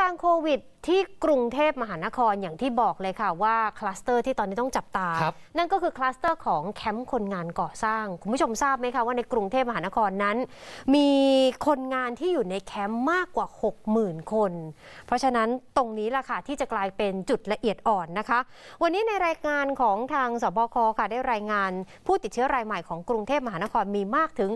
การณ์โควิดที่กรุงเทพมหานครอย่างที่บอกเลยค่ะว่าคลัสเตอร์ ที่ตอนนี้ต้องจับตา นั่นก็คือคลัสเตอร์ของแคมป์คนงานก่อสร้าง คุณผู้ชมทราบไหมคะว่าในกรุงเทพมหานครนั้น มีคนงานที่อยู่ในแคมป์มากกว่า 60,000 คน เพราะฉะนั้นตรงนี้ล่ะค่ะที่จะกลายเป็นจุดละเอียดอ่อนนะคะ วันนี้ในรายงานของทางสบคค่ะได้รายงานผู้ติดเชื้อรายใหม่ของกรุงเทพมหานครมีมากถึง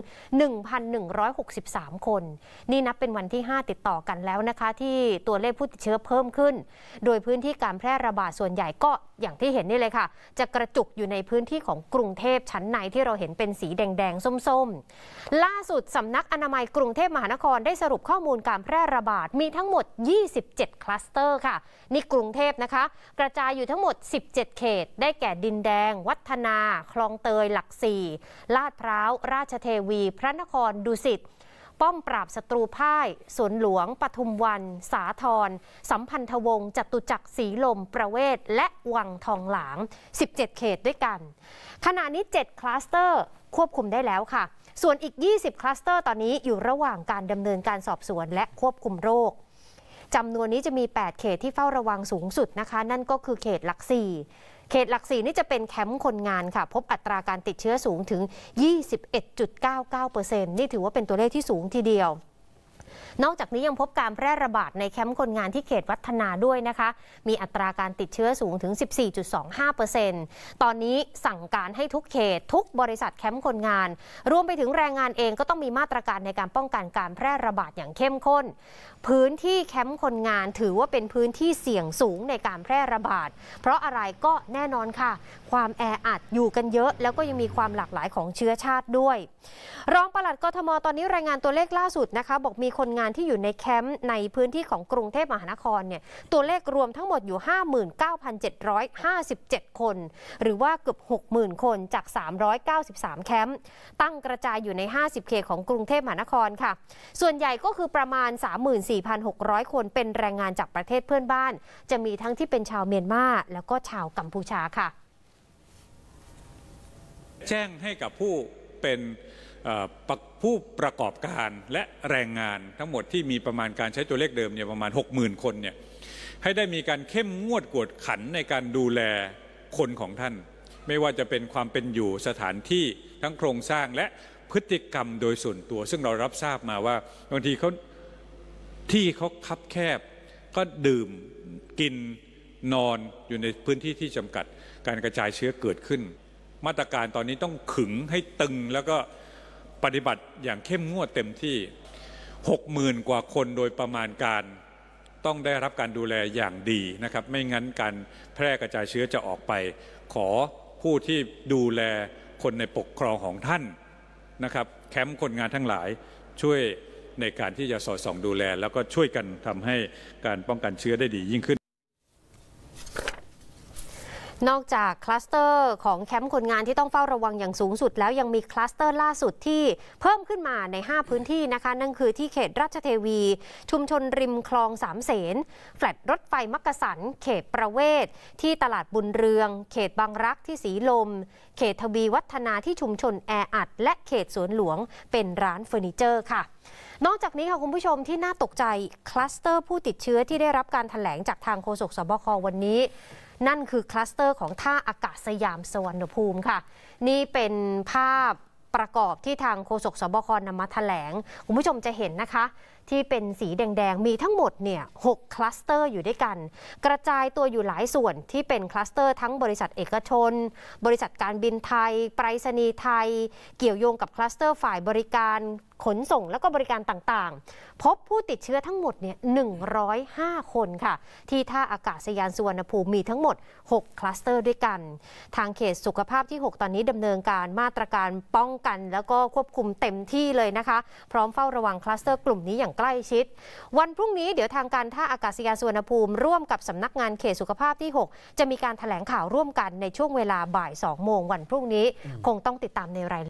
1,163 คน นี่นับเป็นวันที่ 5 ติดต่อกันแล้วนะคะที่ตัวตัวเลขผู้ติดเชื้อเพิ่มขึ้น โดยพื้นที่การแพร่ระบาด ส่วนใหญ่ก็อย่างที่เห็นนี่เลยค่ะ จะกระจุกอยู่ในพื้นที่ของกรุงเทพชั้นในที่เราเห็นเป็นสีแดงๆส้มๆ ล่าสุดสำนักอนามัยกรุงเทพมหานครได้สรุปข้อมูลการแพร่ระบาดมีทั้งหมด 27 คลัสเตอร์ ค่ะ นี่กรุงเทพนะคะ กระจายอยู่ทั้งหมด 17 เขต ได้แก่ดินแดง วัฒนา คลองเตย หลักสี่ลาดพร้าวราชเทวี พระนครดุสิตป้อมปราบศัตรูพ่าย สวนหลวง ปทุมวัน สาทรสัมพันธวงศ์จตุจักรสีลมประเวศ และวังทองหลาง 17 เขตด้วยกัน ขณะนี้ 7 คลัสเตอร์ ควบคุมได้แล้วค่ะ ส่วนอีก 20 คลัสเตอร์ตอนนี้อยู่ระหว่างการดำเนินการสอบสวน และควบคุมโรคจำนวนนี้จะมี 8 เขตที่เฝ้าระวังสูงสุดนะคะ นั่นก็คือเขตหลักสี่เขตหลักสี่นี่จะเป็นแคมป์คนงานค่ะ พบอัตราการติดเชื้อสูงถึง 21.99%นี่ถือว่าเป็นตัวเลขที่สูงทีเดียวนอกจากนี้ยังพบการแพร่ระบาดในแคมป์คนงานที่เขตวัฒนาด้วยนะคะ มีอัตราการติดเชื้อสูงถึง 14.25%ตอนนี้สั่งการให้ทุกเขตทุกบริษัทแคมป์คนงานรวมไปถึงแรงงานเองก็ต้องมีมาตรการในการป้องกันการแพร่ระบาดอย่างเข้มข้น พื้นที่แคมป์คนงานถือว่าเป็นพื้นที่เสี่ยงสูงในการแพร่ระบาด เพราะอะไรก็แน่นอนค่ะ ความแออัดอยู่กันเยอะ แล้วก็ยังมีความหลากหลายของเชื้อชาติด้วย รองปลัดกทมตอนนี้รายงานตัวเลขล่าสุดนะคะบอกมีคนงานานที่อยู่ในแคมป์ในพื้นที่ของกรุงเทพมหานครเนี่ยตัวเลขรวมทั้งหมดอยู่ 59,757คน หรือว่าเกือบ60,000 คนจาก 393 แคมป์ตั้งกระจายอยู่ใน 50เขตของกรุงเทพมหานครค่ะ ส่วนใหญ่ก็คือประมาณ 34,600 คนเป็นแรงงานจากประเทศเพื่อนบ้าน จะมีทั้งที่เป็นชาวเมียนมาแล้วก็ชาวกัมพูชาค่ะแจ้งให้กับผู้เป็นผู้ประกอบการและแรงงานทั้งหมดที่มีประมาณการใช้ตัวเลขเดิมเนี่ยประมาณ 60,000 คนเนี่ยให้ได้มีการเข้มงวดกวดขันในการดูแลคนของท่าน ไม่ว่าจะเป็นความเป็นอยู่สถานที่ทั้งโครงสร้างและพฤติกรรมโดยส่วนตัว ซึ่งเรารับทราบมาว่าบางทีเขาที่เขาคับแคบ ก็ดื่มกินนอนอยู่ในพื้นที่ที่จำกัดการกระจายเชื้อเกิดขึ้นมาตรการตอนนี้ต้องขึงให้ตึงแล้วก็ปฏิบัติอย่างเข้มงวดเต็มที่60,000กว่าคนโดยประมาณการต้องได้รับการดูแลอย่างดีนะครับไม่งั้นการแพร่กระจายเชื้อจะออกไปขอผู้ที่ดูแลคนในปกครองของท่านนะครับแคมป์คนงานทั้งหลายช่วยในการที่จะสอดส่องดูแล แล้วก็ช่วยกันทำให้การป้องกันเชื้อได้ดียิ่งขึ้นนอกจากคลัสเตอร์ของแคมป์คนงานที่ต้องเฝ้าระวังอย่างสูงสุดแล้วยังมีคลัสเตอร์ล่าสุดที่เพิ่มขึ้นมาใน 5 พื้นที่นะคะ นั่นคือที่เขตราชเทวี ชุมชนริมคลองสามเสนแฟลตรถไฟมักกะสันเขตประเวศที่ตลาดบุญเรือง เขตบางรักที่สีลม เขตทวีวัฒนาที่ชุมชนแออัด และเขตสวนหลวงเป็นร้านเฟอร์นิเจอร์ค่ะ นอกจากนี้ค่ะคุณผู้ชมที่น่าตกใจคลัสเตอร์ ผู้ติดเชื้อที่ได้รับการถแถลงจากทางโฆษกสบควันนี้นั่นคือคลัสเตอร์ของท่าอากาศยามสวรรณภูมิค่ะ นี่เป็นภาพประกอบที่ทางโฆษกสบคนำมาแถลง คุณผู้ชมจะเห็นนะคะ ที่เป็นสีแดงๆ มีทั้งหมดเนี่ยหกคลัสเตอร์อยู่ด้วยกัน กระจายตัวอยู่หลายส่วนที่เป็นคลัสเตอร์ทั้งบริษัทเอกชน บริษัทการบินไทยไปรษณีย์ไทย เกี่ยวโยงกับคลัสเตอร์ฝ่ายบริการขนส่งแล้วก็บริการต่าง ๆ พบผู้ติดเชื้อทั้งหมดเนี่ย105 คนค่ะ ที่ท่าอากาศยานสุวรรณภูมิมีทั้งหมด 6 คลัสเตอร์ด้วยกัน ทางเขตสุขภาพที่ 6 ตอนนี้ดำเนินการมาตรการป้องกันแล้วก็ควบคุมเต็มที่เลยนะคะ พร้อมเฝ้าระวังคลัสเตอร์กลุ่มนี้อย่างใกล้ชิด วันพรุ่งนี้เดี๋ยวทางการท่าอากาศยานสุวรรณภูมิ ร่วมกับสำนักงานเขตสุขภาพที่ 6 จะมีการถแถลงข่าวร่วมกันในช่วงเวลาบ่าย2โมงวันพรุ่งนี้คงต้องติดตามในราย